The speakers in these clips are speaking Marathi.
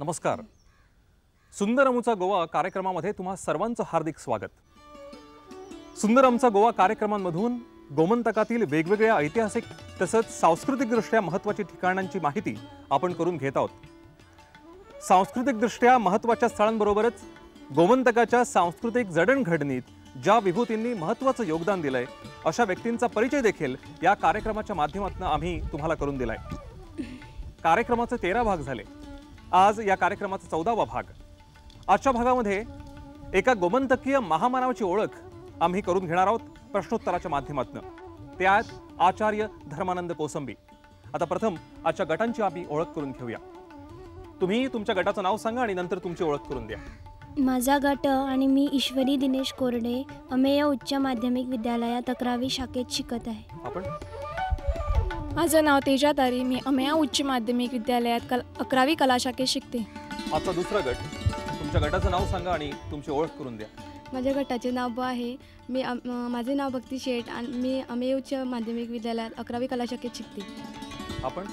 नमस्कार सुंदरमचा गोवा कार्यक्रमामध्ये तुम्हा सर्वांचं हार्दिक स्वागत सुंदरमचा गोवा कार्यक्रमांमधून गोमंतकातील वेगवेगळ्या ऐतिहासिक तसंच सांस्कृतिकदृष्ट्या महत्त्वाची ठिकाणांची माहिती आपण करून घेत आहोत सांस्कृतिकदृष्ट्या महत्त्वाच्या स्थळांबरोबरच गोमंतकाच्या सांस्कृतिक जडणघडणीत ज्या विभूतींनी महत्त्वाचं योगदान दिलंय अशा व्यक्तींचा परिचय देखील या कार्यक्रमाच्या माध्यमातून आम्ही तुम्हाला करून दिलाय कार्यक्रमाचे तेरा भाग झाले आज या कार्यक्रमाचा चौदावा भाग आजच्या भागामध्ये एका गोमंतकीय महामानवाची ओळख आम्ही करून घेणार आहोत प्रश्नोत्तराच्या माध्यमातून त्यात आचार्य धर्मानंद कोसंबी आता प्रथम आजच्या गटांची आम्ही ओळख करून घेऊया तुम्ही तुमच्या गटाचं नाव सांगा आणि नंतर तुमची ओळख करून द्या माझा गट आणि मी ईश्वरी दिनेश कोरडे अमेय उच्च माध्यमिक विद्यालयात अकरावी शाखेत शिकत आहे आपण माझं नाव तेजा तारी मी अमेया उच्च माध्यमिक विद्यालयात कल अकरावी कला शाखेत शिकते माझा दुसरा गट तुमच्या गटाचं नाव सांगा आणि तुमची ओळख करून द्या माझ्या गटाचे नाव ब आहे मी माझे नाव भक्ती शेठ आणि मी अमेय उच्च माध्यमिक विद्यालयात अकरावी कला शाखेत शिकते आपण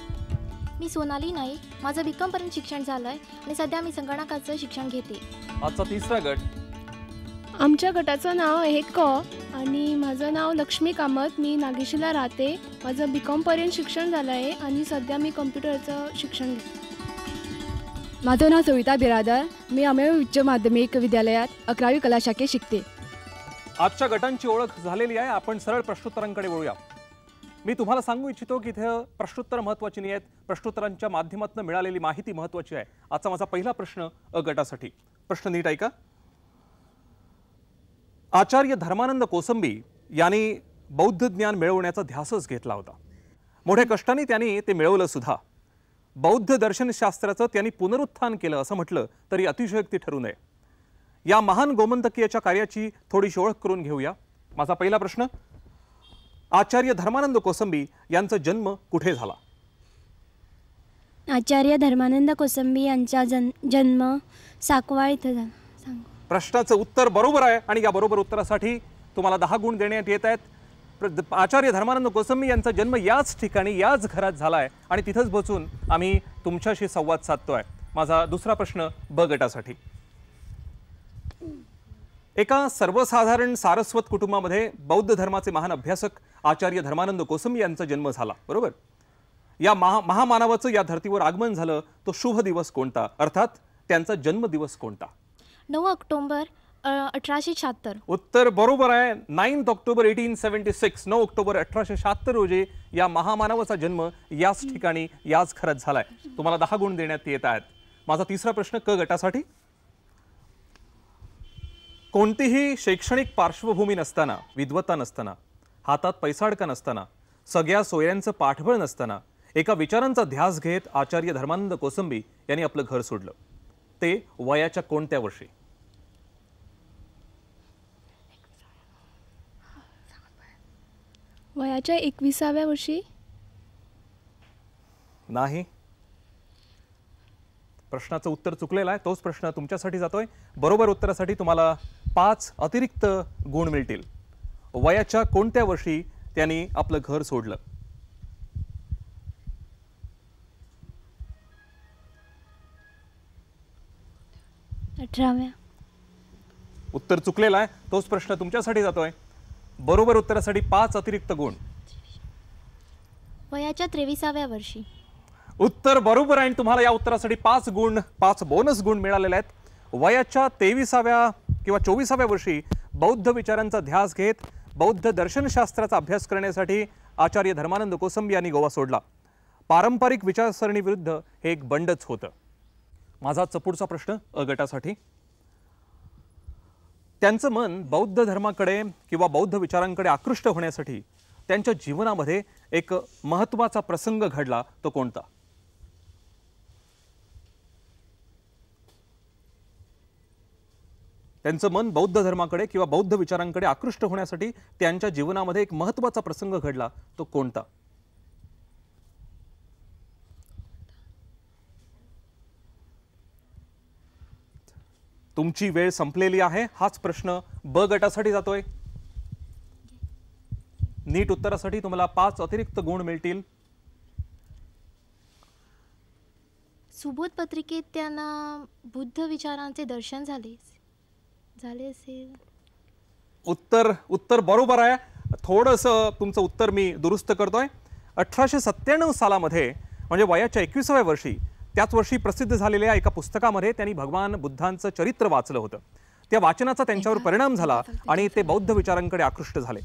मी सोनाली नाही माझं बीकॉम पर्यंत शिक्षण झालंय आणि सध्या मी संगणकाचं शिक्षण घेते आजचा तिसरा गट आमच्या गटाचं नाव आहे क आणि माझं नाव लक्ष्मी कामत मी नागेशीला राहते माझं बी कॉमपर्यंत शिक्षण झालं आहे आणि सध्या मी कम्प्युटरचं शिक्षण घेते माझं नाव सविता बिरादर मी अमेव उच्च माध्यमिक विद्यालयात अकरावी शाखे शिकते आजच्या गटांची ओळख झालेली आहे आपण सरळ प्रश्नोत्तरांकडे वळूया मी तुम्हाला सांगू इच्छितो की इथं प्रश्नोत्तर महत्वाची नाही आहेत प्रश्नोत्तरांच्या माध्यमातून मिळालेली माहिती महत्त्वाची आहे आजचा माझा पहिला प्रश्न अ गटासाठी प्रश्न नीट ऐका आचार्य धर्मानंद कोसंबी यांनी बौद्ध ज्ञान मिळवण्याचा ध्यासच घेतला होता मोठ्या कष्टाने त्यांनी ते मिळवलं सुद्धा बौद्ध दर्शनशास्त्राचं त्यांनी पुनरुत्थान केलं असं म्हटलं तरी अतिशयोक्ती ठरू नये या महान गोमंतकीयाच्या कार्याची थोडीशी ओळख करून घेऊया माझा पहिला प्रश्न आचार्य धर्मानंद कोसंबी यांचा जन्म कुठे झाला आचार्य धर्मानंद कोसंबी यांचा जन जन्म साकवाळ इथं झाला प्रश्नाचं उत्तर बरोबर आहे आणि या बरोबर उत्तरासाठी तुम्हाला दहा गुण देण्यात येत आहेत आचार्य धर्मानंद गोस्वामी यांचा जन्म याच ठिकाणी याच घरात झाला आहे आणि तिथंच बसून आम्ही तुमच्याशी संवाद साधतो आहे माझा दुसरा प्रश्न ब गटासाठी एका सर्वसाधारण सारस्वत कुटुंबामध्ये बौद्ध धर्माचे महान अभ्यासक आचार्य धर्मानंद गोस्वामी यांचा जन्म झाला बरोबर या महा महामानवाचं या धर्तीवर आगमन झालं तो शुभ दिवस कोणता अर्थात त्यांचा जन्मदिवस कोणता नऊ ऑक्टोबर अठराशे शहात्तर उत्तर बरोबर आहे ninth October eighteen seventy six नऊ ऑक्टोबर अठराशे शहात्तर रोजी या महामानवाचा जन्म याच ठिकाणी याच खरंच झालाय तुम्हाला दहा गुण देण्यात येत आहेत माझा तिसरा प्रश्न क गटासाठी कोणतीही शैक्षणिक पार्श्वभूमी नसताना विद्वत्ता नसताना हातात पैसाडका नसताना सगळ्या सोयांचं पाठबळ नसताना एका विचारांचा ध्यास घेत आचार्य धर्मानंद कोसंबी यांनी आपलं घर सोडलं ते वयाच्या कोणत्या वर्षी वयाच्या एकविसाव्या वर्षी नाही प्रश्नाचं उत्तर चुकलेलं आहे तोच प्रश्न तुमच्यासाठी जातोय बरोबर उत्तरासाठी तुम्हाला पाच अतिरिक्त गुण मिळतील वयाच्या कोणत्या वर्षी त्यांनी आपलं घर सोडलं अठराव्या उत्तर चुकलेला आहे तोच प्रश्न तुमच्यासाठी जातोय बरोबर उत्तरासाठी पाच अतिरिक्त गुण वयाच्या त्रेविसाव्या वर्षी उत्तर बरोबर आहे तुम्हाला या उत्तरासाठी पाच गुण पाच बोनस गुण मिळालेले आहेत वयाच्या तेविसाव्या किंवा चोवीसाव्या वर्षी बौद्ध विचारांचा ध्यास घेत बौद्ध दर्शनशास्त्राचा अभ्यास करण्यासाठी आचार्य धर्मानंद कोसंबी यांनी गोवा सोडला पारंपरिक विचारसरणीविरुद्ध हे एक बंडच होतं माझा चपूडचा प्रश्न अ गटासाठी त्यांचं मन बौद्ध धर्माकडे किंवा बौद्ध विचारांकडे आकृष्ट होण्यासाठी त्यांच्या जीवनामध्ये एक महत्त्वाचा प्रसंग घडला तो कोणता त्यांचं मन बौद्ध धर्माकडे किंवा बौद्ध विचारांकडे आकृष्ट होण्यासाठी त्यांच्या जीवनामध्ये एक महत्त्वाचा प्रसंग घडला तो कोणता तुमची वेळ संपलेली आहे हाच प्रश्न ब गटासाठी जातोय नीट उत्तरासाठी तुम्हाला पाच अतिरिक्त गुण मिळतील सुबोध पत्रिकेत त्यांना बुद्ध विचारांचे दर्शन झाले झाले असेल उत्तर उत्तर बरोबर आहे थोडस तुमचं उत्तर मी दुरुस्त करतोय अठराशे सत्त्याण्णव सालामध्ये म्हणजे वयाच्या एकविसाव्या वर्षी त्याच वर्षी प्रसिद्ध झालेल्या एका पुस्तकामध्ये त्यांनी भगवान बुद्धांचं चरित्र वाचलं होतं त्या वाचनाचा त्यांच्यावर परिणाम झाला आणि ते बौद्ध विचारांकडे आकृष्ट झाले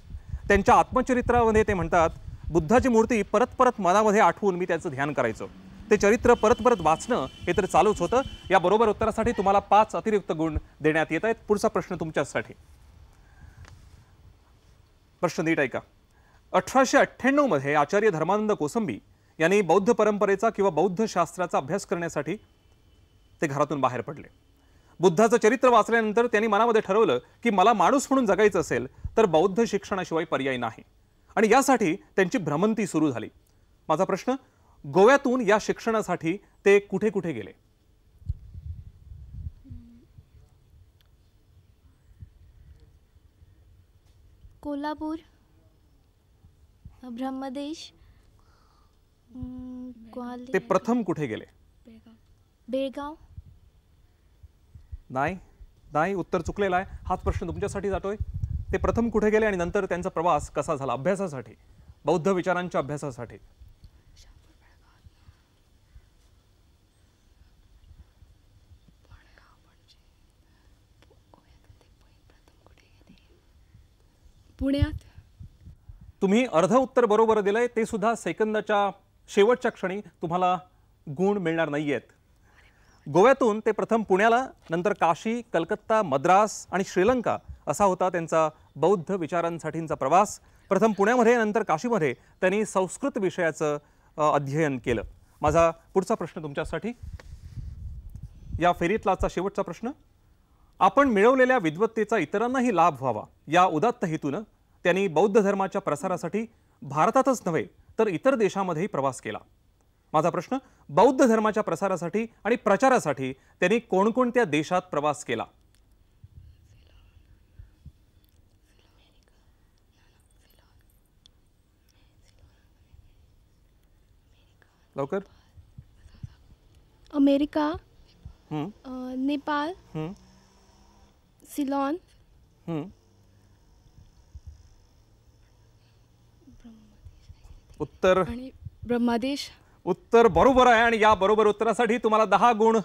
त्यांच्या आत्मचरित्रामध्ये ते म्हणतात बुद्धाची मूर्ती परत परत मनामध्ये आठवून मी त्याचं ध्यान करायचो ते चरित्र परत परत वाचणं हे तर चालूच होतं याबरोबर उत्तरासाठी तुम्हाला पाच अतिरिक्त गुण देण्यात येत आहेत पुढचा प्रश्न तुमच्यासाठी प्रश्न नीट ऐका अठराशे अठ्ठ्याण्णवमध्ये आचार्य धर्मानंद कोसंबी यांनी बौद्ध परंपरेचा किंवा बौद्ध शास्त्राचा अभ्यास करण्यासाठी ते घरातून बाहेर पडले बुद्धाचं चरित्र वाचल्यानंतर त्यांनी मनामध्ये ठरवलं की मला माणूस म्हणून जगायचं असेल तर बौद्ध शिक्षणाशिवाय पर्याय नाही आणि यासाठी त्यांची भ्रमंती सुरू झाली माझा प्रश्न गोव्यातून या शिक्षणासाठी ते कुठे कुठे गेले कोल्हापूर ब्रह्मदेश ते प्रथम कुठे गेले बेळगाव नाही नाही उत्तर चुकलेलं आहे हाच प्रश्न तुमच्यासाठी जातोय ते प्रथम कुठे गेले आणि नंतर त्यांचा प्रवास कसा झाला अभ्यासासाठी बौद्ध विचारांच्या अभ्यासासाठी पुण्यात तुम्ही अर्ध उत्तर बरोबर दिलंय ते सुद्धा सेकंदाच्या शेवटच्या क्षणी तुम्हाला गुण मिळणार नाही आहेत गोव्यातून ते प्रथम पुण्याला नंतर काशी कलकत्ता मद्रास आणि श्रीलंका असा होता त्यांचा बौद्ध विचारांसाठींचा प्रवास प्रथम पुण्यामध्ये नंतर काशीमध्ये त्यांनी संस्कृत विषयाचं अध्ययन केलं माझा पुढचा प्रश्न तुमच्यासाठी या फेरीतलाचा शेवटचा प्रश्न आपण मिळवलेल्या विद्वत्तेचा इतरांनाही लाभ व्हावा या उदात्त हेतूनं त्यांनी बौद्ध धर्माच्या प्रसारासाठी भारतातच नव्हे तर इतर देशामध्येही प्रवास केला माझा प्रश्न बौद्ध धर्माच्या प्रसारासाठी आणि प्रचारासाठी त्यांनी कोणकोणत्या देशात प्रवास केला लवकर अमेरिका नेपाल सिलॉन उत्तर ब्रह्मदेश उत्तर बरोबर आहे आणि या बरोबर उत्तरासाठी तुम्हाला दहा गुण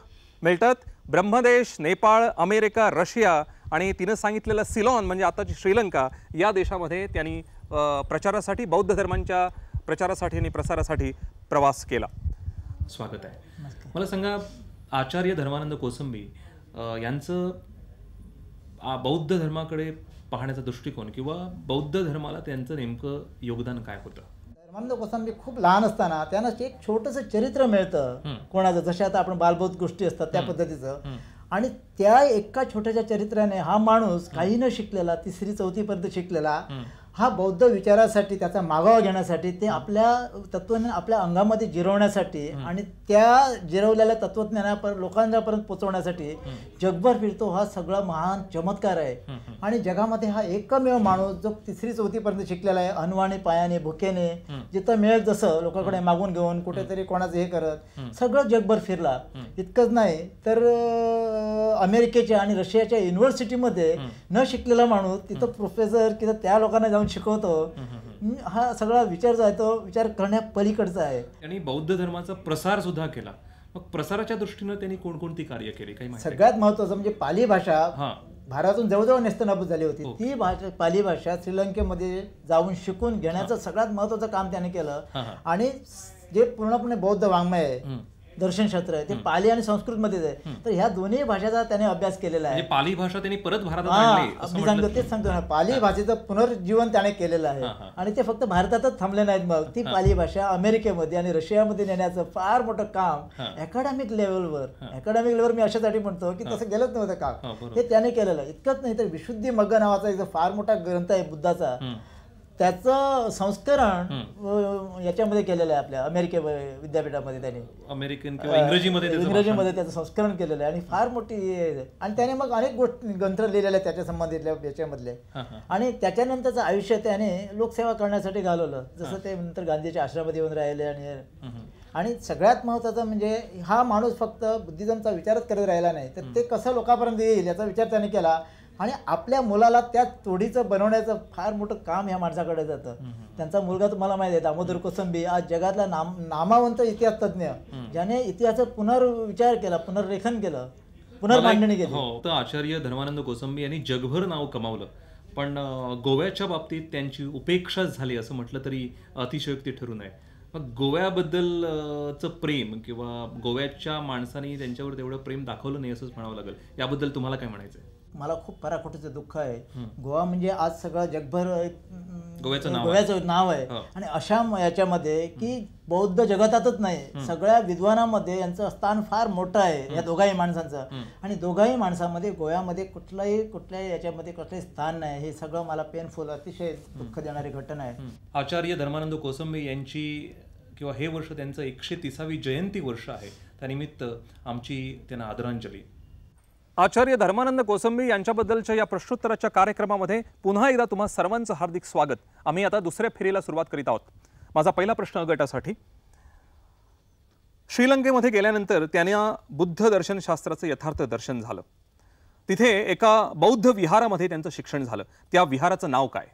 मिळतात ब्रह्मदेश नेपाळ अमेरिका रशिया आणि तिनं सांगितलेलं सिलॉन म्हणजे आताची श्रीलंका या देशामध्ये त्यांनी प्रचारासाठी बौद्ध धर्मांच्या प्रचारासाठी आणि प्रसारासाठी प्रवास केला स्वागत आहे मला सांगा आचार्य धर्मानंद कोसंबी यांचं बौद्ध धर्माकडे पाहण्याचा दृष्टिकोन किंवा बौद्ध धर्माला त्यांचं नेमकं योगदान काय होतं नंद गोसावी खूप लहान असताना त्यांना एक छोटस चरित्र मिळतं कोणाचं जशा आता आपण बालबोध गोष्टी असतात त्या पद्धतीचं आणि त्या एका छोट्याच्या चरित्राने हा माणूस काही न शिकलेला तिसरी चौथी पर्यंत शिकलेला हा बौद्ध विचारासाठी त्याचा मागोवा घेण्यासाठी ते आपल्या तत्वज्ञान आपल्या अंगामध्ये जिरवण्यासाठी आणि त्या जिरवलेल्या तत्वज्ञानापर्यंत लोकांपर्यंत पोचवण्यासाठी जगभर फिरतो हा सगळा महान चमत्कार आहे आणि जगामध्ये हा एकमेव माणूस जो तिसरी चौथीपर्यंत शिकलेला आहे अनुवाणी पायाने भुकेने जिथं मिळेल जसं लोकांकडे मागून घेऊन कुठेतरी कोणाचं हे करत सगळं जगभर फिरला इतकंच नाही तर अमेरिकेच्या आणि रशियाच्या युनिव्हर्सिटीमध्ये न शिकलेला माणूस तिथं प्रोफेसर किंवा त्या लोकांना जाऊन जाऊन शिकवतो हा सगळा विचार जो आहे तो विचार करण्यापलीकडचा आहे आणि बौद्ध धर्माचा प्रसार सुद्धा केला मग प्रसाराच्या दृष्टीनं त्यांनी कोणकोणती कार्य केली काही सगळ्यात महत्वाचं म्हणजे पाली भाषा भारतातून जवळजवळ नेस्तनाबूत झाली होती हो. ती भाषा पाली भाषा श्रीलंकेमध्ये जाऊन शिकून घेण्याचं सगळ्यात महत्वाचं काम त्याने केलं आणि जे पूर्णपणे बौद्ध वाङ्मय आहे दर्शनशास्त्र आहे ते पाली आणि संस्कृत मध्ये आहे तर ह्या दोन्ही भाषेचा त्याने अभ्यास केलेला आहे म्हणजे पाली भाषा त्यांनी परत भारतात तेच सांगतो पाली भाषेचं पुनर्जीवन त्याने केलेलं आहे आणि ते फक्त भारतातच थांबले नाहीत मग ती पाली भाषा अमेरिकेमध्ये आणि रशियामध्ये नेण्याचं फार मोठं काम अकॅडमिक लेवलवर अकॅडमिक लेवलवर मी अशासाठी म्हणतो की तसं गेलंच नव्हतं काम हे त्याने केलेलं इतकंच नाही तर विशुद्धी मग्ग नावाचा एक फार मोठा ग्रंथ आहे बुद्धाचा त्याचं संस्करण याच्यामध्ये केलेलं आहे आपल्या अमेरिके विद्यापीठामध्ये त्याने अमेरिकन किंवा इंग्रजीमध्ये इंग्रजीमध्ये त्याचं संस्करण केलेलं आहे आणि फार मोठी आणि त्याने मग अनेक गोष्टी ग्रंथ लिहिलेल्या त्याच्या संबंधितल्या याच्यामधले आणि त्याच्यानंतरचं आयुष्य त्याने लोकसेवा करण्यासाठी घालवलं जसं ते नंतर गांधीच्या आश्रमात येऊन राहिले आणि आणि सगळ्यात महत्त्वाचं म्हणजे हा माणूस फक्त बुद्धिजमचा विचारच करत राहिला नाही तर ते कसं लोकांपर्यंत येईल याचा विचार त्याने केला आणि आपल्या मुलाला त्या तोडीचं बनवण्याचं फार मोठं काम या माणसाकडे जातं त्यांचा मुलगा तुम्हाला माहिती आहे दामोदर कोसंबी आज जगातला नाम नामावंत इतिहास तज्ज्ञ ज्याने इतिहासाचा पुनर्विचार केला पुनर्लेखन केलं पुनर्मांडणी केली हो तर आचार्य धर्मानंद कोसंबी यांनी जगभर नाव कमावलं पण गोव्याच्या बाबतीत त्यांची उपेक्षा झाली असं म्हटलं तरी अतिशयोक्ती ठरू नये मग गोव्याबद्दलचं प्रेम किंवा गोव्याच्या माणसाने त्यांच्यावर तेवढं प्रेम दाखवलं नाही असंच म्हणावं लागेल याबद्दल तुम्हाला काय म्हणायचं मला खूप पराकोटीचं दुःख आहे गोवा म्हणजे आज सगळं जगभर गोव्याचं नाव आहे हो. आणि अशा याच्यामध्ये की बौद्ध जगतातच नाही सगळ्या विद्वानामध्ये यांचं स्थान फार मोठं आहे या दोघाही माणसांचं आणि दोघाही माणसामध्ये गोव्यामध्ये कुठलाही कुठल्याही याच्यामध्ये कुठलंही स्थान नाही हे सगळं मला पेनफुल अतिशय दुःख देणारी घटना आहे आचार्य धर्मानंद कोसंबी यांची किंवा हे वर्ष त्यांचं एकशे तिसावी जयंती वर्ष आहे त्यानिमित्त आमची त्यांना आदरांजली आचार्य धर्मानंद कोसंबी यांच्याबद्दलच्या या प्रश्नोत्तराच्या कार्यक्रमामध्ये पुन्हा एकदा तुम्हा सर्वांचं हार्दिक स्वागत आम्ही आता दुसऱ्या फेरीला सुरुवात करीत आहोत माझा पहिला प्रश्न गटासाठी श्रीलंकेमध्ये गेल्यानंतर त्यांना बुद्ध दर्शनशास्त्राचं यथार्थ दर्शन झालं तिथे एका बौद्ध विहारामध्ये त्यांचं शिक्षण झालं त्या विहाराचं नाव काय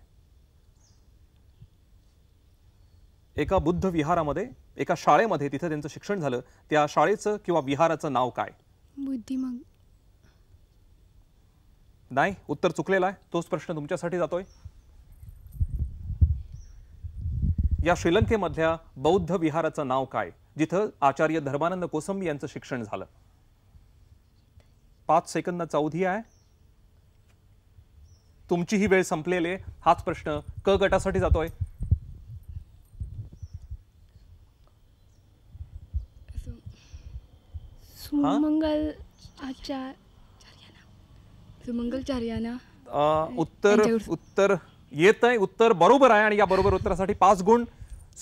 एका बुद्ध विहारामध्ये एका शाळेमध्ये तिथे त्यांचं शिक्षण झालं त्या शाळेचं किंवा विहाराचं नाव काय बुद्धिमंग नाही उत्तर चुकलेला आहे तोच प्रश्न तुमच्यासाठी जातोय या श्रीलंकेमधल्या बौद्ध विहाराचं नाव काय जिथं आचार्य धर्मानंद कोसंबी यांचं शिक्षण झालं पाच सेकंद चौधी आहे तुमची ही वेळ संपलेले हाच प्रश्न क गटासाठी जातोय आचार सुमंगलचार उत्तर उत्तर येत आहे उत्तर बरोबर आहे आणि या बरोबर उत्तरासाठी पाच गुण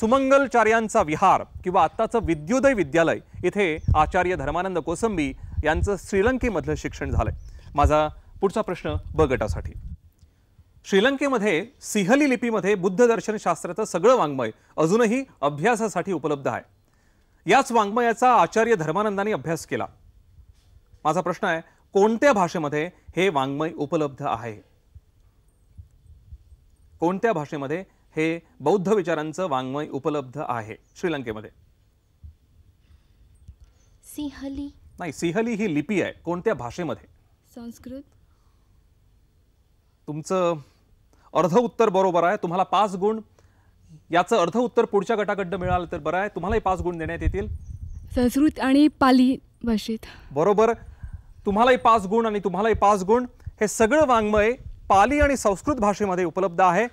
सुमंगलचार्यांचा विहार किंवा आत्ताचं विद्युदय विद्यालय इथे आचार्य धर्मानंद कोसंबी यांचं श्रीलंकेमधलं शिक्षण झालंय माझा पुढचा प्रश्न ब गटासाठी श्रीलंकेमध्ये सिहली लिपीमध्ये बुद्ध दर्शन शास्त्राचं सगळं वाङ्मय अजूनही अभ्यासासाठी उपलब्ध आहे याच वाङ्मयाचा आचार्य धर्मानंदाने अभ्यास केला माझा प्रश्न आहे कोणत्या भाषेमध्ये हे वाङ्मय उपलब्ध आहे कोणत्या भाषेमध्ये हे बौद्ध विचारांचं वाङ्मय उपलब्ध आहे श्रीलंकेमध्ये सिंहली नाही सिंहली ही लिपी आहे कोणत्या भाषेमध्ये संस्कृत तुमचं अर्ध उत्तर बरोबर आहे तुम्हाला पाच गुण याचं अर्ध उत्तर पुढच्या गटाकडनं मिळालं तर बरं आहे तुम्हालाही पाच गुण देण्यात येतील संस्कृत आणि पाली भाषेत बरोबर तुम्हालाही पाच गुण आणि तुम्हालाही पाच गुण हे सगळं वाङ्मय पाली आणि संस्कृत भाषेमध्ये उपलब्ध आहे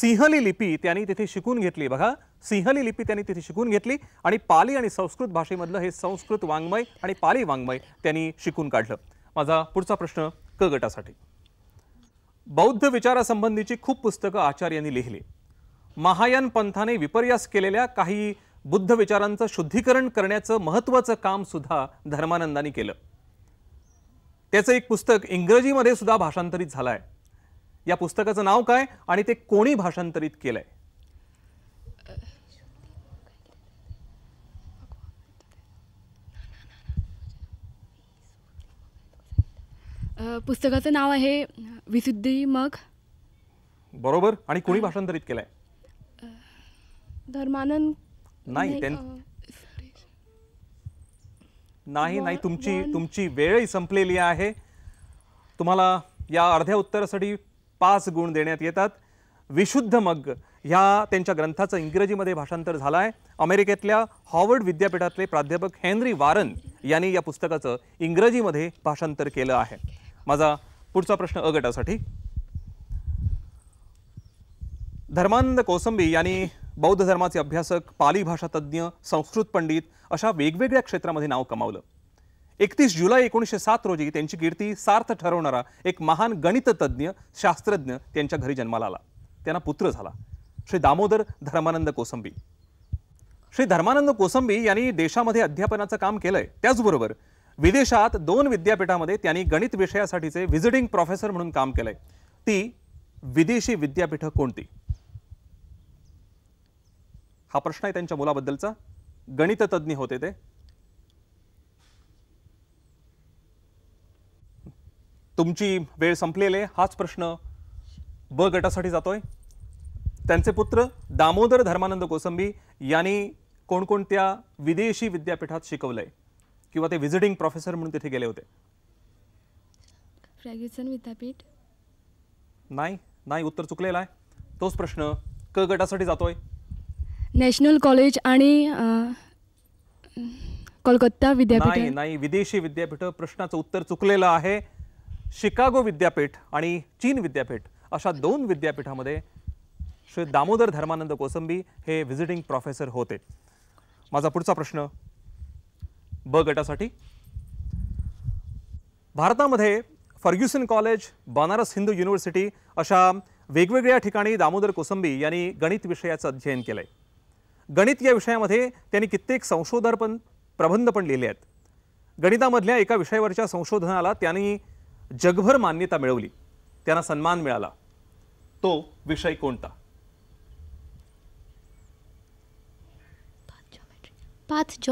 सिंहली लिपी त्यांनी तिथे शिकून घेतली बघा सिंहली लिपी त्यांनी तिथे शिकून घेतली आणि पाली आणि संस्कृत भाषेमधलं हे संस्कृत वाङ्मय आणि पाली वाङ्मय त्यांनी शिकून काढलं माझा पुढचा प्रश्न क गटासाठी बौद्ध विचारासंबंधीची खूप पुस्तकं आचार्यांनी लिहिली महायान पंथाने विपर्यास केलेल्या काही बुद्ध विचारांचं शुद्धीकरण करण्याचं महत्त्वाचं काम सुद्धा धर्मानंदांनी केलं त्याचं एक पुस्तक इंग्रजीमध्ये सुद्धा भाषांतरित झालं आहे या पुस्तकाचं नाव काय आणि ते कोणी भाषांतरित केलंय पुस्तकाचं नाव आहे विशुद्धी मग बरोबर आणि कोणी भाषांतरित केलंय धर्मानंद नाही नाही नाही तुमची तुमची वेळही संपलेली आहे तुम्हाला या अर्ध्या उत्तरासाठी पाच गुण देण्यात येतात विशुद्ध मग्ग ह्या त्यांच्या ग्रंथाचं इंग्रजीमध्ये भाषांतर झालं आहे अमेरिकेतल्या हॉवर्ड विद्यापीठातले प्राध्यापक हेनरी वारन यांनी या पुस्तकाचं इंग्रजीमध्ये भाषांतर केलं आहे माझा पुढचा प्रश्न अ गटासाठी धर्मानंद कोसंबी यांनी बौद्ध धर्माचे अभ्यासक पाली तज्ज्ञ संस्कृत पंडित अशा वेगवेगळ्या क्षेत्रामध्ये नाव कमावलं एकतीस जुलै एकोणीसशे सात रोजी त्यांची कीर्ती सार्थ ठरवणारा एक महान गणिततज्ञ शास्त्रज्ञ त्यांच्या घरी जन्माला आला त्यांना पुत्र झाला श्री दामोदर धर्मानंद कोसंबी श्री धर्मानंद कोसंबी यांनी देशामध्ये अध्यापनाचं काम केलंय त्याचबरोबर विदेशात दोन विद्यापीठामध्ये त्यांनी गणित विषयासाठीचे व्हिजिटिंग प्रोफेसर म्हणून काम केलंय ती विदेशी विद्यापीठं कोणती हा प्रश्न आहे त्यांच्या मुलाबद्दलचा गणित तज्ज्ञ होते ते तुमची वेळ संपलेले हाच प्रश्न ब गटासाठी जातोय त्यांचे पुत्र दामोदर धर्मानंद कोसंबी यांनी कोणकोणत्या विदेशी विद्यापीठात शिकवलंय किंवा ते व्हिजिटिंग प्रोफेसर म्हणून तिथे गेले होते विद्यापीठ नाही नाही उत्तर चुकलेलं आहे तोच प्रश्न क गटासाठी जातोय नॅशनल कॉलेज आणि कोलकाता विद्यापीठ नाही विदेशी विद्यापीठ प्रश्नाचं उत्तर चुकलेलं आहे शिकागो विद्यापीठ आणि चीन विद्यापीठ अशा दोन विद्यापीठामध्ये श्री दामोदर धर्मानंद कोसंबी हे व्हिजिटिंग प्रोफेसर होते माझा पुढचा प्रश्न ब गटासाठी भारतामध्ये Fergusson college Banaras Hindu university अशा वेगवेगळ्या ठिकाणी दामोदर कोसंबी यांनी गणित विषयाचं अध्ययन केलं आहे गणित या विषयामध्ये त्यांनी कित्येक संशोधन पण प्रबंध पण लिहिले आहेत गणितामधल्या एका विषयावरच्या संशोधनाला त्यांनी जगभर मान्यता मिळवली त्यांना सन्मान मिळाला तो विषय कोणता पाथ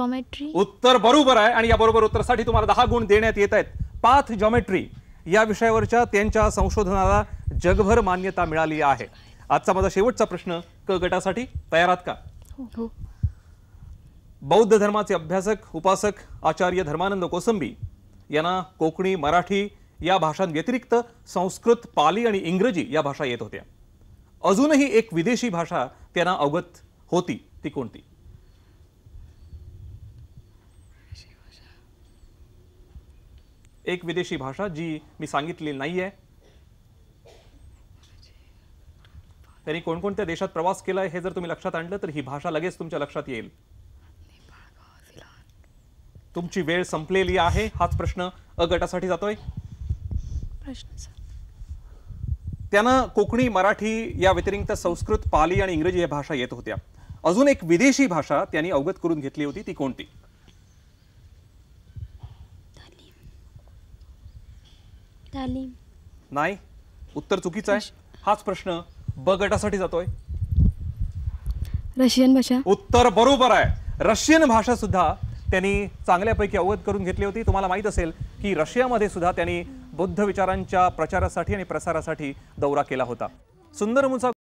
उत्तर बरोबर आहे आणि या बरोबर उत्तरासाठी तुम्हाला दहा गुण देण्यात येत आहेत पाथ जॉमेट्री या विषयावरच्या त्यांच्या संशोधनाला जगभर मान्यता मिळाली आहे आजचा माझा शेवटचा प्रश्न क गटासाठी तयार का हो. हो. बौद्ध धर्माचे अभ्यासक उपासक आचार्य धर्मानंद कोसंबी यांना कोकणी मराठी या भाषांव्यतिरिक्त संस्कृत पाली आणि इंग्रजी या भाषा येत होत्या अजूनही एक विदेशी भाषा त्यांना अवगत होती ती कोणती एक विदेशी भाषा जी मी सांगितली नाही आहे त्यांनी कोणकोणत्या देशात प्रवास केला हे जर तुम्ही लक्षात आणलं तर ही भाषा लगेच तुमच्या लक्षात येईल तुमची वेळ संपलेली आहे हाच प्रश्न अ गटासाठी जातोय त्यांना कोकणी मराठी या व्यतिरिक्त संस्कृत पाली आणि इंग्रजी या भाषा येत होत्या अजून एक विदेशी भाषा त्यांनी अवगत करून घेतली होती ती कोणती नाही उत्तर चुकीचं आहे हाच प्रश्न ब गटासाठी जातोय रशियन भाषा उत्तर बरोबर आहे रशियन भाषा सुद्धा त्यांनी चांगल्यापैकी अवगत करून घेतली होती तुम्हाला माहीत असेल की रशियामध्ये सुद्धा त्यांनी बौद्ध विचारांच्या प्रचारासाठी आणि प्रसारासाठी दौरा केला होता सुंदर मुचा